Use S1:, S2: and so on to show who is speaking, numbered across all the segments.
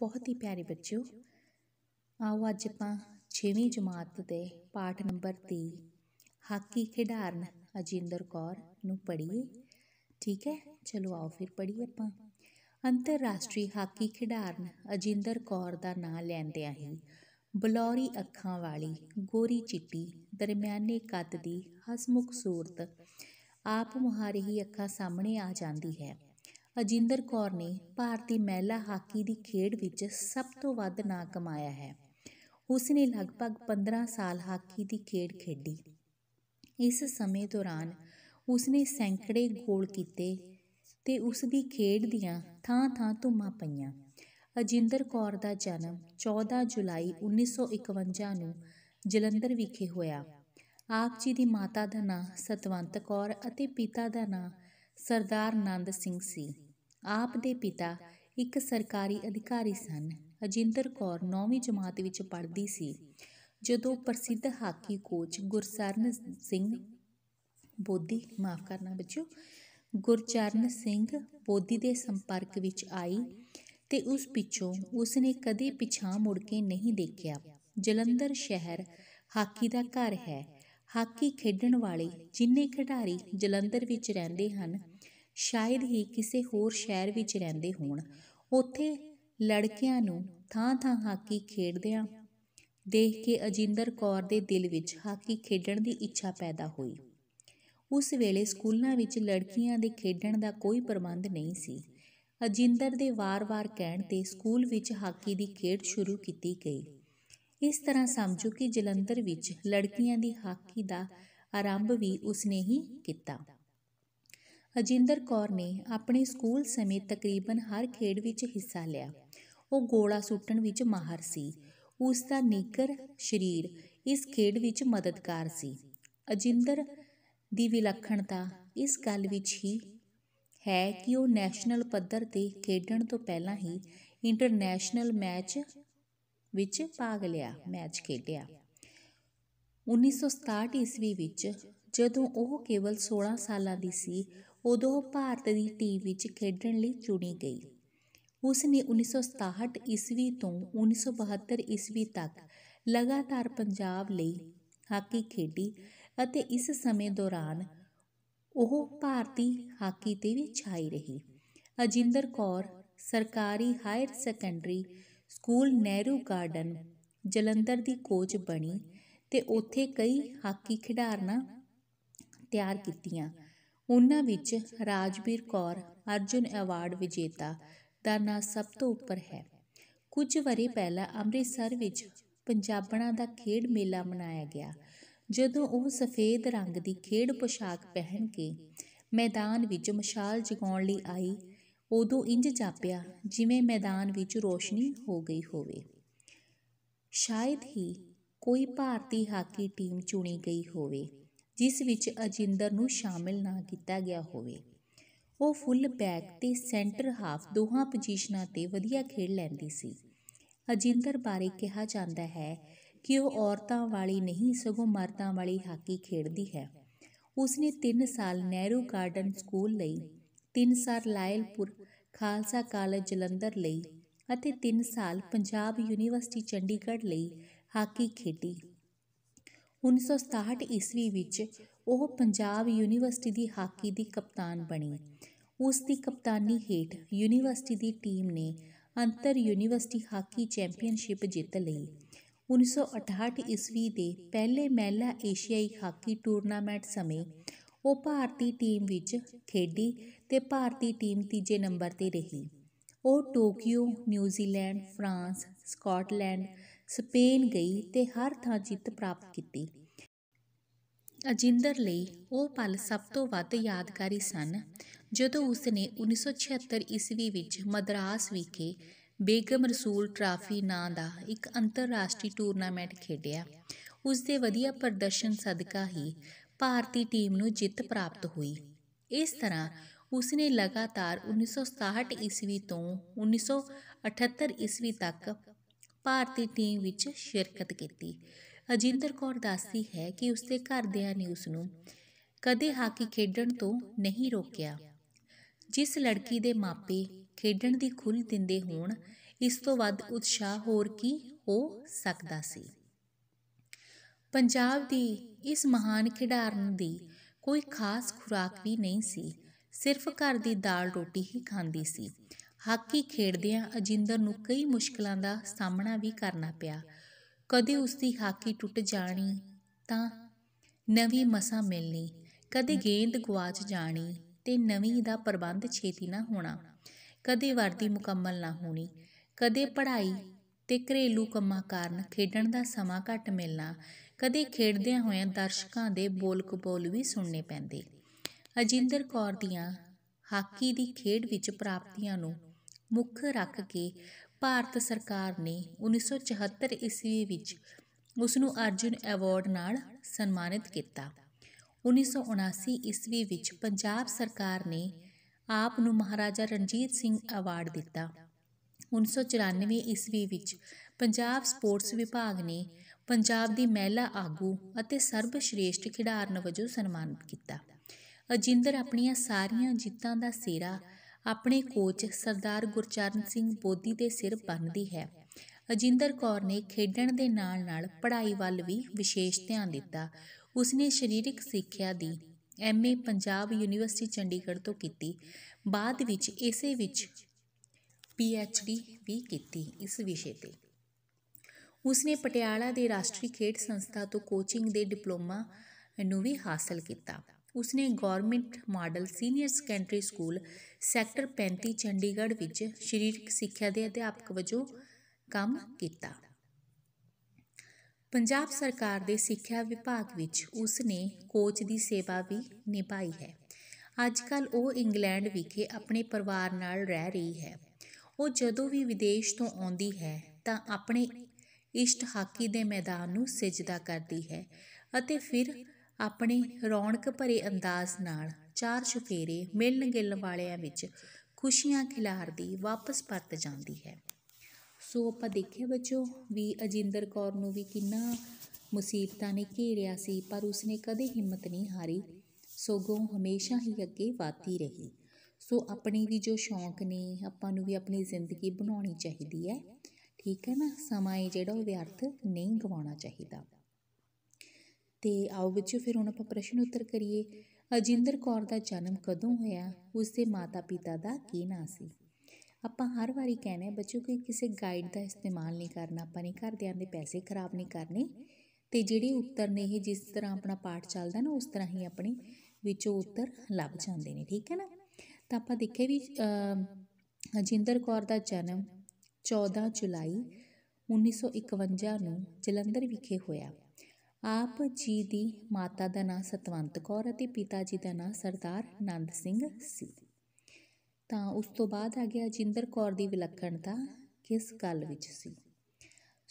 S1: ਬਹੁਤ ਹੀ ਪਿਆਰੇ ਬੱਚਿਓ ਆਓ ਅੱਜ ਆਪਾਂ 6ਵੀਂ ਜਮਾਤ ਦੇ ਪਾਠ ਨੰਬਰ 3 ਹਾਕੀ ਖਿਡਾਰਨ ਅਜਿੰਦਰ ਕੌਰ ਨੂੰ ਪੜ੍ਹੀਏ ਠੀਕ ਹੈ ਚਲੋ ਆਓ ਫਿਰ ਪੜ੍ਹੀਏ ਆਪਾਂ ਅੰਤਰਰਾਸ਼ਟਰੀ ਹਾਕੀ ਖਿਡਾਰਨ ਅਜਿੰਦਰ ਕੌਰ ਦਾ ਨਾਂ ਆ ਹੀ ਬਲੌਰੀ ਅੱਖਾਂ ਵਾਲੀ ਗੋਰੀ ਚਿੱਟੀ ਦਰਮਿਆਨੇ ਕੱਦ ਦੀ ਹਸਮੁਖ ਸੂਰਤ ਆਪ ਮੁਹਾਰੇ ਹੀ ਅੱਖਾਂ ਸਾਹਮਣੇ ਆ ਜਾਂਦੀ ਹੈ ਅਜਿੰਦਰ ਕੌਰ ਨੇ ਭਾਰਤੀ ਮਹਿਲਾ ਹਾਕੀ ਦੀ ਖੇਡ ਵਿੱਚ ਸਭ ਤੋਂ ਵੱਧ ਨਾਂ ਕਮਾਇਆ ਹੈ ਉਸ ਨੇ ਲਗਭਗ 15 ਸਾਲ ਹਾਕੀ ਦੀ ਖੇਡ ਖੇਡੀ ਇਸ ਸਮੇਂ ਦੌਰਾਨ ਉਸ ਨੇ ਸੈਂਕੜੇ ਗੋਲ ਕੀਤੇ ਤੇ ਉਸ ਦੀ ਖੇਡ ਦੀਆਂ ਥਾਂ-ਥਾਂ ਧੁੰਮਾਂ ਪਈਆਂ ਅਜਿੰਦਰ ਕੌਰ ਦਾ ਜਨਮ 14 ਜੁਲਾਈ 1951 ਨੂੰ ਜਲੰਧਰ ਵਿਖੇ ਹੋਇਆ ਆਪ ਜੀ ਦੀ ਮਾਤਾ ਦਾ ਨਾਂ ਸਤਵੰਤ ਕੌਰ ਅਤੇ ਪਿਤਾ ਦਾ ਨਾਂ ਸਰਦਾਰ ਨੰਦ ਸਿੰਘ ਸੀ ਆਪ ਦੇ ਪਿਤਾ ਇੱਕ ਸਰਕਾਰੀ ਅਧਿਕਾਰੀ ਸਨ ਅਜਿੰਦਰ ਕੌਰ 9ਵੀਂ ਜਮਾਤ ਵਿੱਚ ਪੜ੍ਹਦੀ ਸੀ ਜਦੋਂ ਪ੍ਰਸਿੱਧ ਹਾਕੀ ਕੋਚ ਗੁਰਸਰਨ ਸਿੰਘ ਬੋਦੀ ਮਾਫ ਕਰਨਾ ਬੱਚਿਓ ਗੁਰਚਰਨ ਸਿੰਘ ਬੋਦੀ ਦੇ ਸੰਪਰਕ ਵਿੱਚ ਆਈ ਤੇ ਉਸ ਪਿੱਛੋਂ ਉਸਨੇ ਕਦੇ ਪਿਛਾਂ ਮੁੜ ਕੇ ਨਹੀਂ ਦੇਖਿਆ ਜਲੰਧਰ ਸ਼ਹਿਰ ਹਾਕੀ ਦਾ ਘਰ ਹੈ ਹਾਕੀ ਖੇਡਣ ਵਾਲੇ ਜਿੰਨੇ ਖਿਡਾਰੀ ਜਲੰਧਰ ਵਿੱਚ ਰਹਿੰਦੇ ਹਨ ਸ਼ਾਇਦ ਹੀ ਕਿਸੇ ਹੋਰ ਸ਼ਹਿਰ ਵਿੱਚ ਰਹਿੰਦੇ ਹੋਣ ਉੱਥੇ ਲੜਕਿਆਂ ਨੂੰ ਥਾਂ-ਥਾਂ ਹਾਕੀ ਖੇਡਦਿਆਂ ਦੇਖ ਕੇ ਅਜਿੰਦਰ ਕੌਰ ਦੇ ਦਿਲ ਵਿੱਚ ਹਾਕੀ ਖੇਡਣ ਦੀ ਇੱਛਾ ਪੈਦਾ ਹੋਈ ਉਸ ਵੇਲੇ ਸਕੂਲਾਂ ਵਿੱਚ ਲੜਕੀਆਂ ਦੇ ਖੇਡਣ ਦਾ ਕੋਈ ਪ੍ਰਬੰਧ ਨਹੀਂ ਸੀ ਅਜਿੰਦਰ ਦੇ ਵਾਰ-ਵਾਰ ਕਹਿਣ ਤੇ ਸਕੂਲ ਵਿੱਚ ਹਾਕੀ ਦੀ ਖੇਡ ਸ਼ੁਰੂ ਕੀਤੀ ਗਈ ਇਸ ਤਰ੍ਹਾਂ ਸਮਝੋ ਕਿ ਜਲੰਧਰ ਵਿੱਚ ਲੜਕੀਆਂ ਦੀ ਹਾਕੀ ਦਾ ਆਰੰਭ ਵੀ ਉਸਨੇ ਹੀ ਕੀਤਾ ਅਜਿੰਦਰ ਕੌਰ ਨੇ ਆਪਣੇ ਸਕੂਲ ਸਮੇਂ ਤਕਰੀਬਨ ਹਰ ਖੇਡ ਵਿੱਚ ਹਿੱਸਾ ਲਿਆ ਉਹ ਗੋਲਾ ਸੁੱਟਣ ਵਿੱਚ ਮਾਹਰ ਸੀ ਉਸ ਦਾ ਨਿੱਗਰ ਸਰੀਰ ਇਸ ਖੇਡ ਵਿੱਚ ਮਦਦਗਾਰ ਸੀ ਅਜਿੰਦਰ ਦੀ ਵਿਲੱਖਣਤਾ ਇਸ ਗੱਲ ਵਿੱਚ ਹੀ ਹੈ ਕਿ ਉਹ ਨੈਸ਼ਨਲ ਪੱਧਰ ਤੇ ਖੇਡਣ ਤੋਂ ਪਹਿਲਾਂ ਹੀ ਇੰਟਰਨੈਸ਼ਨਲ ਮੈਚ ਵਿੱਚ ਭਾਗ ਲਿਆ ਮੈਚ ਖੇਡਿਆ 1967 ਈਸਵੀ ਵਿੱਚ ਜਦੋਂ ਉਹ ਕੇਵਲ 16 ਸਾਲਾਂ ਦੀ ਸੀ ਉਦੋਂ ਭਾਰਤ ਦੀ ਟੀਮ ਵਿੱਚ ਖੇਡਣ ਲਈ ਚੁਣੀ ਗਈ ਉਸ ਨੇ 1967 ਈਸਵੀ ਤੋਂ 1972 ਈਸਵੀ ਤੱਕ ਲਗਾਤਾਰ ਪੰਜਾਬ ਲਈ ਹਾਕੀ ਖੇਡੀ ਅਤੇ ਇਸ ਸਮੇਂ ਦੌਰਾਨ ਉਹ ਭਾਰਤੀ ਹਾਕੀ ਤੇ ਵੀ ਛਾਈ ਰਹੀ ਅਜਿੰਦਰ ਕੌਰ ਸਰਕਾਰੀ higher secondary school Nehru garden Jalandhar ਦੀ ਕੋਚ ਬਣੀ ਤੇ ਉੱਥੇ ਕਈ ਹਾਕੀ ਖਿਡਾਰਨਾ ਤਿਆਰ ਕੀਤੀਆਂ ਉਹਨਾਂ ਵਿੱਚ ਰਾਜਵੀਰ ਕੌਰ ਅਰਜੁਨ ਅਵਾਰਡ ਵਿਜੇਤਾ ਦਾ ਨਾਂ ਸਭ ਤੋਂ ਉੱਪਰ ਹੈ ਕੁਝ ਵਰੇ ਪਹਿਲਾਂ ਅੰਮ੍ਰਿਤਸਰ ਵਿੱਚ ਪੰਜਾਬਣਾ ਦਾ ਖੇਡ ਮੇਲਾ ਮਨਾਇਆ ਗਿਆ ਜਦੋਂ ਉਹ ਸਫੇਦ ਰੰਗ ਦੀ ਖੇਡ ਪੋਸ਼ਾਕ ਪਹਿਨ ਕੇ ਮੈਦਾਨ ਵਿੱਚ ਮਸ਼ਾਲ ਜਗਾਉਣ ਲਈ ਆਈ ਉਦੋਂ ਇੰਜ ਜਾਪਿਆ ਜਿਵੇਂ ਮੈਦਾਨ ਵਿੱਚ ਰੋਸ਼ਨੀ ਹੋ ਗਈ ਹੋਵੇ ਸ਼ਾਇਦ ਹੀ ਕੋਈ ਭਾਰਤੀ ਹਾਕੀ ਟੀਮ ਚੁਣੀ ਗਈ ਹੋਵੇ ਜਿਸ ਵਿੱਚ ਅਜਿੰਦਰ ਨੂੰ ਸ਼ਾਮਿਲ ਨਾ ਕੀਤਾ ਗਿਆ ਹੋਵੇ ਉਹ ਫੁੱਲ ਬੈਕ ਤੇ ਸੈਂਟਰ ਹਾਫ ਦੋਹਾਂ ਪੋਜੀਸ਼ਨਾਂ ਤੇ ਵਧੀਆ ਖੇਡ ਲੈਂਦੀ ਸੀ ਅਜਿੰਦਰ ਬਾਰੇ ਕਿਹਾ ਜਾਂਦਾ ਹੈ ਕਿ ਉਹ ਔਰਤਾਂ ਵਾਲੀ ਨਹੀਂ ਸਗੋਂ ਮਰਦਾਂ ਵਾਲੀ ਹਾਕੀ ਖੇਡਦੀ ਹੈ ਉਸਨੇ 3 ਸਾਲ ਨਹਿਰੂ ਗਾਰਡਨ ਸਕੂਲ ਲਈ 3 ਸਾਲ ਲਾਇਲਪੁਰ ਖਾਲਸਾ ਕਾਲਜ ਜਲੰਧਰ ਲਈ ਅਤੇ 3 ਸਾਲ ਪੰਜਾਬ ਯੂਨੀਵਰਸਿਟੀ ਚੰਡੀਗੜ੍ਹ ਲਈ ਹਾਕੀ ਖੇਡੀ 1967 ਈਸਵੀ ਵਿੱਚ ਉਹ ਪੰਜਾਬ ਯੂਨੀਵਰਸਿਟੀ ਦੀ ਹਾਕੀ ਦੀ ਕਪਤਾਨ ਬਣੀ ਉਸ ਦੀ ਕਪਤਾਨੀ ਹੇਠ ਯੂਨੀਵਰਸਿਟੀ ਦੀ ਟੀਮ ਨੇ ਅੰਤਰ ਯੂਨੀਵਰਸਿਟੀ ਹਾਕੀ ਚੈਂਪੀਅਨਸ਼ਿਪ ਜਿੱਤ ਲਈ 1968 ਈਸਵੀ ਦੇ ਪਹਿਲੇ ਮਹਿਲਾ ਏਸ਼ੀਆਈ ਹਾਕੀ ਟੂਰਨਾਮੈਂਟ ਸਮੇਂ ਉਹ ਭਾਰਤੀ ਟੀਮ ਵਿੱਚ ਖੇਡੀ ਤੇ ਭਾਰਤੀ ਟੀਮ ਤੀਜੇ ਨੰਬਰ ਤੇ ਰਹੀ ਉਹ Tokyo New Zealand France Scotland Spain ਗਈ ਤੇ ਹਰ ਥਾਂ ਜਿੱਤ ਪ੍ਰਾਪਤ ਕੀਤੀ ਅਜਿੰਦਰ ਲਈ ਉਹ ਪਲ ਸਭ ਤੋਂ ਵੱਧ ਯਾਦਗਾਰੀ ਸਨ ਜਦੋਂ ਉਸ ਨੇ 1976 ਈਸਵੀ ਵਿੱਚ ਮਦਰਾਸ ਵਿਖੇ ਬੇਗਮ ਰਸੂਲ ਟਰਾਫੀ ਨਾਂ ਦਾ ਇੱਕ ਅੰਤਰਰਾਸ਼ਟਰੀ ਟੂਰਨਾਮੈਂਟ ਖੇਡਿਆ ਉਸ ਦੇ ਵਧੀਆ ਪ੍ਰਦਰਸ਼ਨ ਸਦਕਾ ਹੀ ਭਾਰਤੀ ਟੀਮ ਨੂੰ ਜਿੱਤ ਪ੍ਰਾਪਤ ਹੋਈ ਇਸ ਤਰ੍ਹਾਂ ਉਸ ਨੇ ਲਗਾਤਾਰ 1967 ਈਸਵੀ ਤੋਂ 1978 ਈਸਵੀ ਤੱਕ ਭਾਰਤੀ ਟੀਮ ਵਿੱਚ ਸ਼ਿਰਕਤ ਕੀਤੀ ਅਜਿੰਦਰ ਕੌਰ ਦਾਸੀ ਹੈ ਕਿ ਉਸਦੇ ਘਰਦਿਆਂ ਨੇ ਉਸ ਨੂੰ ਕਦੇ ਹਾਕੀ ਖੇਡਣ ਤੋਂ ਨਹੀਂ ਰੋਕਿਆ ਜਿਸ ਲੜਕੀ ਦੇ ਮਾਪੇ ਖੇਡਣ ਦੀ ਖੁੱਲ ਦਿੰਦੇ ਹੋਣ ਇਸ ਤੋਂ ਵੱਧ ਉਤਸ਼ਾਹ ਹੋਰ ਕੀ ਹੋ ਸਕਦਾ ਸੀ ਪੰਜਾਬ ਦੀ ਇਸ ਮਹਾਨ ਖਿਡਾਰਨ ਦੀ ਕੋਈ ਖਾਸ ਖੁਰਾਕ ਵੀ ਨਹੀਂ ਸੀ ਸਿਰਫ ਘਰ ਦੀ ਦਾਲ ਰੋਟੀ ਹੀ ਖਾਂਦੀ ਸੀ ਹਾਕੀ ਖੇਡਦਿਆਂ ਅਜਿੰਦਰ ਨੂੰ ਕਈ ਮੁਸ਼ਕਲਾਂ ਦਾ ਸਾਹਮਣਾ ਵੀ ਕਰਨਾ ਪਿਆ ਕਦੇ ਉਸ ਦੀ ਹਾਕੀ ਟੁੱਟ ਜਾਣੀ ਤਾਂ ਨਵੀਂ ਮਸਾ ਮਿਲਣੀ ਕਦੇ ਗੇਂਦ ਗਵਾਚ ਜਾਣੀ ਤੇ ਨਵੀਂ ਦਾ ਪ੍ਰਬੰਧ ਛੇਤੀ ਨਾ ਹੋਣਾ ਕਦੇ ਵਰਦੀ ਮੁਕੰਮਲ ਨਾ ਹੋਣੀ ਕਦੇ ਪੜ੍ਹਾਈ ਤੇ ਘਰੇਲੂ ਕੰਮਾਂ ਕਾਰਨ ਖੇਡਣ ਦਾ ਸਮਾਂ ਘੱਟ ਮਿਲਣਾ ਕਦੇ ਖੇਡਦਿਆਂ ਹੋਇਆਂ ਦਰਸ਼ਕਾਂ ਦੇ ਬੋਲ ਕਬੋਲ ਵੀ ਸੁਣਨੇ ਪੈਂਦੇ ਅਜਿੰਦਰ ਕੌਰ ਦੀਆਂ ਹਾਕੀ ਦੀ ਖੇਡ ਵਿੱਚ ਪ੍ਰਾਪਤੀਆਂ ਨੂੰ ਮੁੱਖ ਰੱਖ ਕੇ ਭਾਰਤ ਸਰਕਾਰ ਨੇ 1974 ਈਸਵੀ ਵਿੱਚ ਉਸ ਨੂੰ ਅਰਜੁਨ ਅਵਾਰਡ ਨਾਲ ਸਨਮਾਨਿਤ ਕੀਤਾ 1979 ਈਸਵੀ ਵਿੱਚ ਪੰਜਾਬ ਸਰਕਾਰ ਨੇ ਆਪ ਨੂੰ ਮਹਾਰਾਜਾ ਰਣਜੀਤ ਸਿੰਘ ਅਵਾਰਡ ਦਿੱਤਾ 1994 ਈਸਵੀ ਵਿੱਚ ਪੰਜਾਬ ਸਪੋਰਟਸ ਵਿਭਾਗ ਨੇ ਪੰਜਾਬ ਦੀ ਮਹਿਲਾ ਆਗੂ ਅਤੇ ਸਰਬਸ਼੍ਰੇਸ਼ਟ ਖਿਡਾਰਨ ਵਜੋਂ ਸਨਮਾਨਿਤ ਕੀਤਾ ਅਜਿੰਦਰ ਆਪਣੀਆਂ ਸਾਰੀਆਂ ਜਿੱਤਾਂ ਦਾ ਸੇਰਾ ਆਪਣੇ ਕੋਚ ਸਰਦਾਰ ਗੁਰਚਰਨ ਸਿੰਘ ਬੋਦੀ ਦੇ ਸਿਰ ਬੰਨਦੀ ਹੈ ਅਜਿੰਦਰ ਕੌਰ ਨੇ ਖੇਡਣ ਦੇ ਨਾਲ-ਨਾਲ ਪੜ੍ਹਾਈ ਵੱਲ ਵੀ ਵਿਸ਼ੇਸ਼ ਧਿਆਨ ਦਿੱਤਾ ਉਸਨੇ ਸਰੀਰਕ ਸਿੱਖਿਆ ਦੀ ਐਮਏ ਪੰਜਾਬ ਯੂਨੀਵਰਸਿਟੀ ਚੰਡੀਗੜ੍ਹ ਤੋਂ ਕੀਤੀ ਬਾਅਦ ਵਿੱਚ ਇਸੇ ਵਿੱਚ ਪੀਐਚਡੀ ਵੀ ਕੀਤੀ ਇਸ ਵਿਸ਼ੇ ਤੇ ਉਸਨੇ ਪਟਿਆਲਾ ਦੇ ਰਾਸ਼ਟਰੀ ਖੇਡ ਸੰਸਥਾ ਤੋਂ ਕੋਚਿੰਗ ਦੇ ਡਿਪਲੋਮਾ ਨੂੰ ਵੀ ਹਾਸਲ ਕੀਤਾ ਉਸਨੇ government model senior secondary school sector 35 Chandigarh ਵਿੱਚ ਸਰੀਰਕ ਸਿੱਖਿਆ ਦੇ ਅਧਿਆਪਕ ਵਜੋਂ ਕੰਮ ਕੀਤਾ ਪੰਜਾਬ ਸਰਕਾਰ ਦੇ ਸਿੱਖਿਆ ਵਿਭਾਗ ਵਿੱਚ ਉਸਨੇ ਕੋਚ ਦੀ ਸੇਵਾ ਵੀ ਨਿਭਾਈ ਹੈ ਅੱਜ ਕੱਲ ਉਹ ਇੰਗਲੈਂਡ ਵਿਖੇ ਆਪਣੇ ਪਰਿਵਾਰ ਨਾਲ ਰਹਿ ਰਹੀ ਹੈ ਉਹ ਜਦੋਂ ਵੀ ਵਿਦੇਸ਼ ਤੋਂ ਆਉਂਦੀ ਹੈ ਤਾਂ ਆਪਣੇ ਇਸ਼ਟ ਹਾਕੀ ਦੇ ਮੈਦਾਨ ਨੂੰ ਸਜਦਾ ਕਰਦੀ ਹੈ ਅਤੇ ਫਿਰ ਆਪਣੇ ਰੌਣਕ ਭਰੇ ਅੰਦਾਜ਼ ਨਾਲ ਚਾਰ ਚੁਫੇਰੇ ਮਿਲਣ ਗਿਲਣ ਵਾਲਿਆਂ ਵਿੱਚ ਖੁਸ਼ੀਆਂ ਖਿਲਾਰਦੀ ਵਾਪਸ ਪਰਤ ਜਾਂਦੀ ਹੈ ਸੋ ਆਪਾਂ ਦੇਖਿਆ ਬੱਚੋ ਵੀ ਅਜਿੰਦਰ ਕੌਰ ਨੂੰ ਵੀ ਕਿੰਨਾ ਮੁਸੀਬਤਾਂ ਨੇ ਘੇਰਿਆ ਸੀ ਪਰ ਉਸਨੇ ਕਦੇ ਹਿੰਮਤ ਨਹੀਂ ਹਾਰੀ ਸੋਗੋਂ ਹਮੇਸ਼ਾ ਹੀ ਅੱਗੇ ਵਧਦੀ ਰਹੀ ਸੋ ਆਪਣੀ ਵੀ ਜੋ ਸ਼ੌਂਕ ਨੇ ਆਪਾਂ ਨੂੰ ਵੀ ਆਪਣੀ ਜ਼ਿੰਦਗੀ ਬਣਾਉਣੀ ਚਾਹੀਦੀ ਹੈ ਠੀਕ ਹੈ ਨਾ ਸਮਾਂ ਜਿਹੜਾ ਉਹ ਵਿਅਰਥ ਨਹੀਂ ਗਵਾਉਣਾ ਚਾਹੀਦਾ ਤੇ ਆਓ ਬੱਚਿਓ ਫਿਰ ਹੁਣ ਆਪਾਂ ਪ੍ਰਸ਼ਨ ਉੱਤਰ ਕਰੀਏ ਅਜਿੰਦਰ ਕੌਰ ਦਾ ਜਨਮ ਕਦੋਂ ਹੋਇਆ ਉਸ ਦੇ ਮਾਤਾ-ਪਿਤਾ ਦਾ ਕੀ ਨਾਂ ਸੀ ਆਪਾਂ ਹਰ ਵਾਰੀ ਕਹਿੰਦੇ ਬੱਚਿਓ ਕਿ ਕਿਸੇ ਗਾਈਡ ਦਾ ਇਸਤੇਮਾਲ ਨਹੀਂ ਕਰਨਾ ਆਪਾਂ ਨੇ ਘਰਦਿਆਂ ਦੇ ਪੈਸੇ ਖਰਾਬ ਨਹੀਂ ਕਰਨੇ ਤੇ ਜਿਹੜੇ ਉੱਤਰ ਨੇ ਇਹ ਜਿਸ ਤਰ੍ਹਾਂ ਆਪਣਾ ਪਾਠ ਚੱਲਦਾ ਨਾ ਉਸ ਤਰ੍ਹਾਂ ਹੀ ਆਪਣੇ ਵਿੱਚੋਂ ਉੱਤਰ ਲੱਭ ਜਾਂਦੇ ਨੇ ਠੀਕ ਹੈ ਨਾ ਤਾਂ ਆਪਾਂ ਦੇਖਿਆ ਵੀ ਅਜਿੰਦਰ ਕੌਰ ਦਾ ਜਨਮ 14 ਜੁਲਾਈ 1951 ਨੂੰ ਜਲੰਧਰ ਵਿਖੇ ਹੋਇਆ ਆਪ ਜੀ ਦੀ ਮਾਤਾ ਦਾ ਨਾਂ ਸਤਵੰਤ ਕੌਰ ਅਤੇ ਪਿਤਾ ਜੀ ਦਾ ਨਾਂ ਸਰਦਾਰ ਨੰਦ ਸਿੰਘ ਸੀ ਤਾਂ ਉਸ ਤੋਂ ਬਾਅਦ ਆ ਗਿਆ ਜਿੰਦਰ ਕੌਰ ਦੀ ਵਿਲੱਖਣਤਾ ਕਿਸ ਗੱਲ ਵਿੱਚ ਸੀ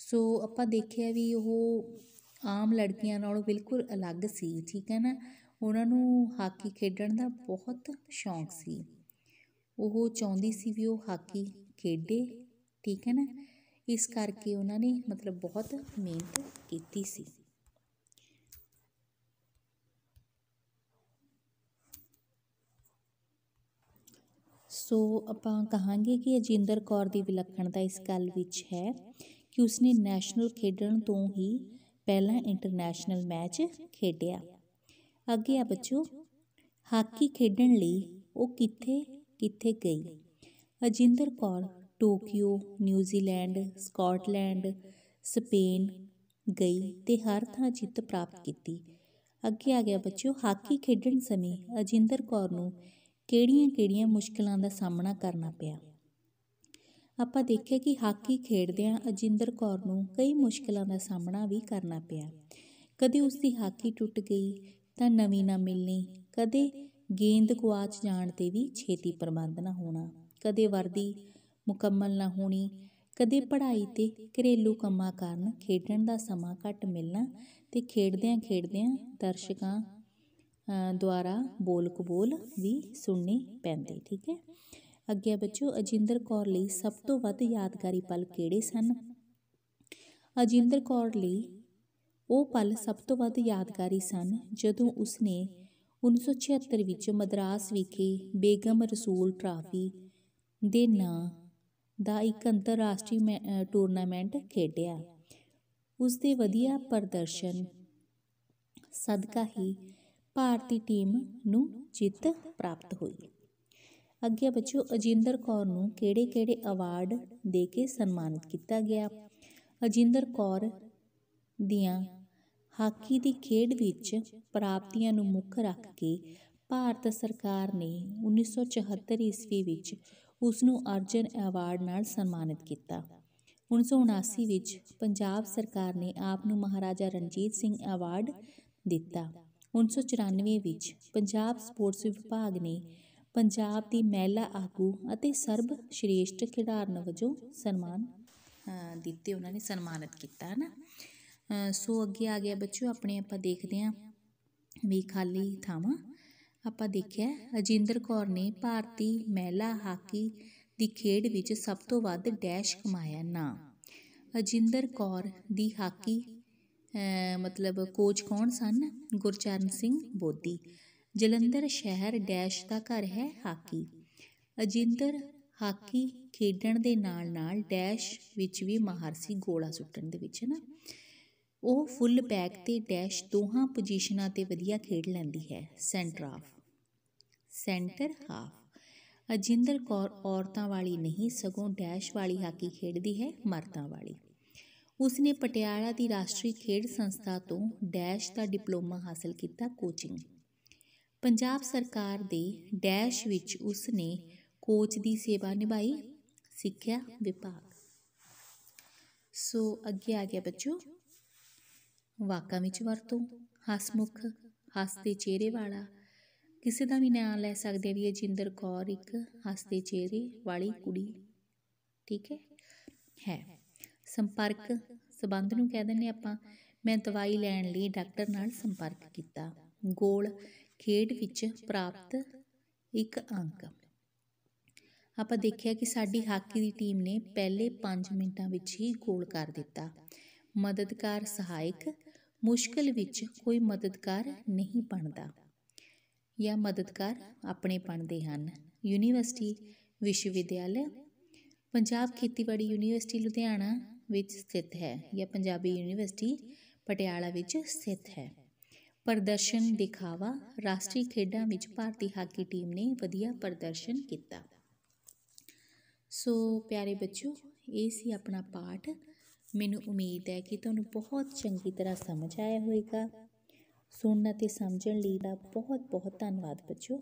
S1: ਸੋ ਆਪਾਂ ਦੇਖਿਆ ਵੀ ਉਹ ਆਮ ਲੜਕੀਆਂ ਨਾਲੋਂ ਬਿਲਕੁਲ ਅਲੱਗ ਸੀ ਠੀਕ ਹੈ ਨਾ ਉਹਨਾਂ ਨੂੰ ਹਾਕੀ ਖੇਡਣ ਦਾ ਬਹੁਤ ਸ਼ੌਂਕ ਸੀ ਉਹ ਚਾਹੁੰਦੀ ਸੀ ਵੀ ਉਹ ਹਾਕੀ ਖੇਡੇ ਠੀਕ ਹੈ ਨਾ ਇਸ ਕਰਕੇ ਉਹਨਾਂ ਨੇ ਮਤਲਬ ਬਹੁਤ ਮਿਹਨਤ ਕੀਤੀ ਸੀ ਸੋ ਆਪਾਂ ਕਹਾਂਗੇ ਕਿ ਅਜਿੰਦਰ ਕੌਰ ਦੀ ਵਿਲੱਖਣਤਾ ਇਸ ਗੱਲ ਵਿੱਚ ਹੈ ਕਿ ਉਸਨੇ ਨੈਸ਼ਨਲ ਖੇਡਣ ਤੋਂ ਹੀ ਪਹਿਲਾ ਇੰਟਰਨੈਸ਼ਨਲ ਮੈਚ ਖੇਡਿਆ ਅੱਗੇ ਆ ਬੱਚੋ ਹਾਕੀ ਖੇਡਣ ਲਈ ਉਹ ਕਿੱਥੇ ਕਿੱਥੇ ਗਈ Ajinder Kaur Tokyo New Zealand Scotland Spain ਗਈ ਤੇ ਹਰ ਥਾਂ ਜਿੱਤ ਪ੍ਰਾਪਤ ਕੀਤੀ ਅੱਗੇ ਆ ਗਿਆ ਬੱਚਿਓ ਹਾਕੀ ਖੇਡਣ ਸਮੇਂ ਅਜਿੰਦਰ ਕੌਰ ਨੂੰ ਕਿਹੜੀਆਂ-ਕਿਹੜੀਆਂ ਮੁਸ਼ਕਲਾਂ ਦਾ ਸਾਹਮਣਾ ਕਰਨਾ ਪਿਆ। ਆਪਾਂ ਦੇਖਿਆ ਕਿ ਹਾਕੀ ਖੇਡਦਿਆਂ ਅਜਿੰਦਰ ਕੌਰ ਨੂੰ ਕਈ ਮੁਸ਼ਕਲਾਂ ਦਾ ਸਾਹਮਣਾ ਵੀ ਕਰਨਾ ਪਿਆ। ਕਦੇ ਉਸ ਦੀ ਹਾਕੀ ਟੁੱਟ ਗਈ ਤਾਂ ਨਵੀਂ ਨਾ ਮਿਲਣੀ, ਕਦੇ ਗੇਂਦ ਗੁਆਚ ਜਾਣ 'ਤੇ ਵੀ ਛੇਤੀ ਪ੍ਰਬੰਧ ਨਾ ਹੋਣਾ, ਕਦੇ ਵਰਦੀ ਮੁਕੰਮਲ ਨਾ ਹੋਣੀ, ਕਦੇ ਪੜ੍ਹਾਈ ਤੇ ਘਰੇਲੂ ਕੰਮਾਂ ਕਾਰਨ ਖੇਡਣ ਦਾ ਸਮਾਂ ਘੱਟ ਮਿਲਣਾ ਤੇ ਖੇਡਦਿਆਂ-ਖੇਡਦਿਆਂ ਦਰਸ਼ਕਾਂ ਦੁਆਰਾ ਬੋਲ ਕਬੋਲ ਵੀ ਸੁਣਨੀ ਪੈਂਦੀ ਠੀਕ ਹੈ ਅੱਗੇ ਬੱਚਿਓ ਅਜਿੰਦਰ ਕੌਰ ਲਈ ਸਭ ਤੋਂ ਵੱਧ ਯਾਦਗਾਰੀ ਪਲ ਕਿਹੜੇ ਸਨ ਅਜਿੰਦਰ ਕੌਰ ਲਈ ਉਹ ਪਲ ਸਭ ਤੋਂ ਵੱਧ ਯਾਦਗਾਰੀ ਸਨ ਜਦੋਂ ਉਸਨੇ 1976 ਵਿੱਚ ਮਦਰਾਸ ਵਿਖੇ ਬੇਗਮ ਰਸੂਲ ਟਰਾਫੀ ਦੇ ਨਾਂ ਦਾ ਇੱਕ ਅੰਤਰਰਾਸ਼ਟਰੀ ਟੂਰਨਾਮੈਂਟ ਖੇਡਿਆ ਉਸ ਦੇ ਵਧੀਆ ਪ੍ਰਦਰਸ਼ਨ ਸਦਕਾ ਹੀ ਭਾਰਤੀ ਟੀਮ ਨੂੰ ਜਿੱਤ ਪ੍ਰਾਪਤ ਹੋਈ ਅੱਗੇ ਬੱਚੋ ਅਜਿੰਦਰ ਕੌਰ ਨੂੰ ਕਿਹੜੇ-ਕਿਹੜੇ ਅਵਾਰਡ ਦੇ ਕੇ ਸਨਮਾਨਿਤ ਕੀਤਾ ਗਿਆ ਅਜਿੰਦਰ ਕੌਰ ਦੀਆਂ ਹਾਕੀ ਦੀ ਖੇਡ ਵਿੱਚ ਪ੍ਰਾਪਤੀਆਂ ਨੂੰ ਮੁੱਖ ਰੱਖ ਕੇ ਭਾਰਤ ਸਰਕਾਰ ਨੇ 1974 ਈਸਵੀ ਵਿੱਚ ਉਸ ਨੂੰ ਅਰਜਨ ਅਵਾਰਡ ਨਾਲ ਸਨਮਾਨਿਤ ਕੀਤਾ 1979 ਵਿੱਚ ਪੰਜਾਬ ਸਰਕਾਰ ਨੇ ਆਪ ਨੂੰ ਮਹਾਰਾਜਾ ਰਣਜੀਤ ਸਿੰਘ ਅਵਾਰਡ ਦਿੱਤਾ 1994 ਵਿੱਚ ਪੰਜਾਬ ਸਪੋਰਟਸ ਵਿਭਾਗ ਨੇ ਪੰਜਾਬ ਦੀ ਮਹਿਲਾ ਆਗੂ ਅਤੇ ਸਰਬ ਸ਼੍ਰੇਸ਼ਟ ਖਿਡਾਰਨ ਵਜੋਂ ਸਨਮਾਨ ਦਿੱਤੇ ਉਹਨਾਂ ਨੇ ਸਨਮਾਨਿਤ ਕੀਤਾ ਨਾ ਸੋ ਅੱਗੇ ਆ ਗਿਆ ਬੱਚਿਓ ਆਪਣੇ ਆਪਾਂ ਦੇਖਦੇ ਆਂ ਵੀ ਖਾਲੀ ਥਾਵਾਂ ਆਪਾਂ ਦੇਖਿਆ ਅਜਿੰਦਰ ਕੌਰ ਨੇ ਭਾਰਤੀ ਮਹਿਲਾ ਹਾਕੀ ਦੀ ਖੇਡ ਵਿੱਚ ਸਭ ਤੋਂ ਵੱਧ ਡੈਸ਼ ਕਮਾਇਆ ਨਾ ਅਜਿੰਦਰ ਕੌਰ ਦੀ ਹਾਕੀ ਮਤਲਬ ਕੋਚ ਕੌਣ ਸਨ ਗੁਰਚਰਨ ਸਿੰਘ ਬੋਦੀ ਜਲੰਧਰ ਸ਼ਹਿਰ ਡੈਸ਼ ਦਾ ਘਰ ਹੈ ਹਾਕੀ ਅਜਿੰਦਰ ਹਾਕੀ ਖੇਡਣ ਦੇ ਨਾਲ-ਨਾਲ ਡੈਸ਼ ਵਿੱਚ ਵੀ ਮਾਹਰ ਸੀ ਗੋਲਾ ਸੁੱਟਣ ਦੇ ਵਿੱਚ ਨਾ ਉਹ ਫੁੱਲ ਬੈਕ ਤੇ ਡੈਸ਼ ਦੋਹਾਂ ਪੋਜੀਸ਼ਨਾਂ ਤੇ ਵਧੀਆ ਖੇਡ ਲੈਂਦੀ ਹੈ centre half centre half Ajinder Kaur ਔਰਤਾਂ ਵਾਲੀ ਨਹੀਂ ਸਗੋਂ ਡੈਸ਼ ਵਾਲੀ ਹਾਕੀ ਖੇਡਦੀ ਹੈ ਮਰਦਾਂ ਵਾਲੀ ਉਸ ਨੇ ਪਟਿਆਲਾ ਦੀ ਰਾਸ਼ਟਰੀ ਖੇਡ ਸੰਸਥਾ ਤੋਂ ਡੈਸ਼ ਦਾ ਡਿਪਲੋਮਾ ਹਾਸਲ ਕੀਤਾ ਕੋਚਿੰਗ ਪੰਜਾਬ ਸਰਕਾਰ ਦੇ ਡੈਸ਼ ਵਿੱਚ ਉਸ ਨੇ ਕੋਚ ਦੀ ਸੇਵਾ ਨਿਭਾਈ ਸਿੱਖਿਆ ਵਿਭਾਗ ਸੋ ਅੱਗੇ ਆ ਗਿਆ ਬੱਚੋ ਵਾਕਾਂ ਵਿੱਚ ਵਰਤੋਂ ਹਸਮੁਖ ਹਸਤੇ ਚਿਹਰੇ ਵਾਲਾ ਕਿਸੇ ਦਾ ਵੀ ਨਾਮ ਲੈ ਸਕਦੇ ਵੀ ਜਿੰਦਰ ਕੌਰ ਇੱਕ ਹਸਤੇ ਚਿਹਰੇ ਵਾਲੀ ਕੁੜੀ ਠੀਕ ਹੈ ਹੈ ਸੰਪਰਕ ਸਬੰਧ ਨੂੰ ਕਹਿ ਦਿੰਨੇ ਆਪਾਂ ਮੈਂ ਦਵਾਈ ਲੈਣ ਲਈ ਡਾਕਟਰ ਨਾਲ ਸੰਪਰਕ ਕੀਤਾ ਗੋਲ ਖੇਡ ਵਿੱਚ ਪ੍ਰਾਪਤ ਇੱਕ ਅੰਕ ਆਪਾਂ ਦੇਖਿਆ ਕਿ ਸਾਡੀ ਹਾਕੀ ਦੀ ਟੀਮ ਨੇ ਪਹਿਲੇ 5 ਮਿੰਟਾਂ ਵਿੱਚ ਹੀ ਗੋਲ ਕਰ ਦਿੱਤਾ ਮਦਦਗਾਰ ਸਹਾਇਕ ਮੁਸ਼ਕਲ ਵਿੱਚ ਕੋਈ ਮਦਦਗਾਰ ਨਹੀਂ ਬਣਦਾ ਜਾਂ ਮਦਦਗਾਰ ਆਪਣੇ ਬਣਦੇ ਹਨ ਯੂਨੀਵਰਸਿਟੀ ਵਿਸ਼ਵ ਵਿਦਿਆਲਿਆ ਪੰਜਾਬ ਖੇਤੀਬਾੜੀ ਯੂਨੀਵਰਸਿਟੀ ਲੁਧਿਆਣਾ ਵਿੱਚ ਸਥਿਤ ਹੈ ਜਾਂ ਪੰਜਾਬੀ ਯੂਨੀਵਰਸਿਟੀ ਪਟਿਆਲਾ ਵਿੱਚ ਸਥਿਤ ਹੈ ਪ੍ਰਦਰਸ਼ਨ ਦਿਖਾਵਾ ਰਾਸ਼ਟਰੀ ਖੇਡਾਂ ਵਿੱਚ ਭਾਰਤੀ ਹਾਕੀ ਟੀਮ ਨੇ ਵਧੀਆ ਪ੍ਰਦਰਸ਼ਨ ਕੀਤਾ ਸੋ ਪਿਆਰੇ ਬੱਚੋ ਇਹ ਸੀ ਆਪਣਾ ਪਾਠ ਮੈਨੂੰ ਉਮੀਦ ਹੈ ਕਿ ਤੁਹਾਨੂੰ ਬਹੁਤ ਚੰਗੀ ਤਰ੍ਹਾਂ ਸਮਝ ਆਇਆ ਹੋਵੇਗਾ ਸੁਣਨ ਅਤੇ ਸਮਝਣ ਲਈ ਦਾ ਬਹੁਤ ਬਹੁਤ ਧੰਨਵਾਦ ਬੱਚੋ